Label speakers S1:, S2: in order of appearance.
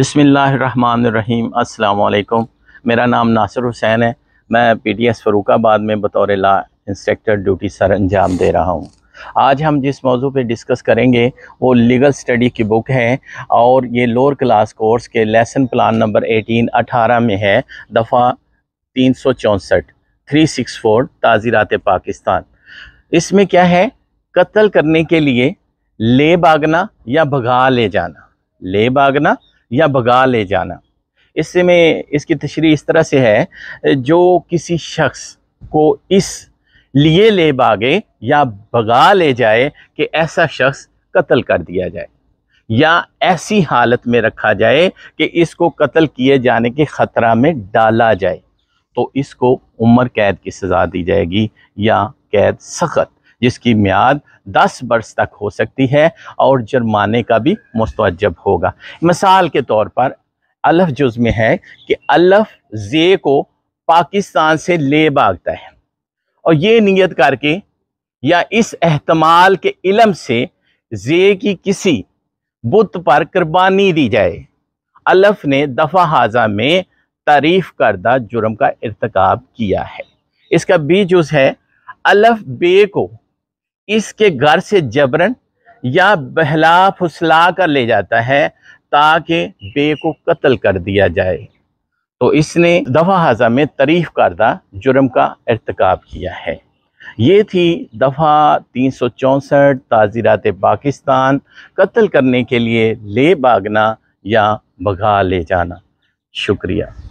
S1: بسم اللہ الرحمن الرحیم السلام علیکم میرا نام ناصر حسین ہے میں پی ٹی ایس فروق آباد میں بطور لا انسٹریکٹر ڈیوٹی سر انجام دے رہا ہوں آج ہم جس موضوع پہ ڈسکس کریں گے وہ لیگل سٹڈی کی بک ہے اور یہ لوور کلاس کورس کے لیسن پلان نمبر ایٹین اٹھارہ میں ہے دفعہ تین سو چونسٹھ تھری سکس فور تعزیرات پاکستان اس میں کیا ہے قتل کرنے کے لیے لے بھاگنا یا بھگا لے جانا لے بھاگنا یا بھگا لے جانا اس سے میں اس کی تشریح اس طرح سے ہے جو کسی شخص کو اس لیے لے باغے یا بگا لے جائے کہ ایسا شخص قتل کر دیا جائے یا ایسی حالت میں رکھا جائے کہ اس کو قتل کیے جانے کے خطرہ میں ڈالا جائے تو اس کو عمر قید کی سزا دی جائے گی یا قید سخت جس کی میاد دس برس تک ہو سکتی ہے اور جرمانے کا بھی مستوجب ہوگا مثال کے طور پر الف جز میں ہے کہ الف زے کو پاکستان سے لے بھاگتا ہے اور یہ نیت کر کے یا اس احتمال کے علم سے زے کی کسی بت پر قربانی دی جائے الف نے دفع حاضہ میں تعریف کردہ جرم کا ارتکاب کیا ہے اس کا بھی جز ہے الف بے کو اس کے گھر سے جبرن یا بہلا پھسلا کر لے جاتا ہے تاکہ بے کو قتل کر دیا جائے تو اس نے دفعہ حضا میں تریف کردہ جرم کا ارتکاب کیا ہے یہ تھی دفعہ تین سو چونسٹھ تعزیرات پاکستان قتل کرنے کے لیے لے بھاگنا یا بھگا لے جانا شکریہ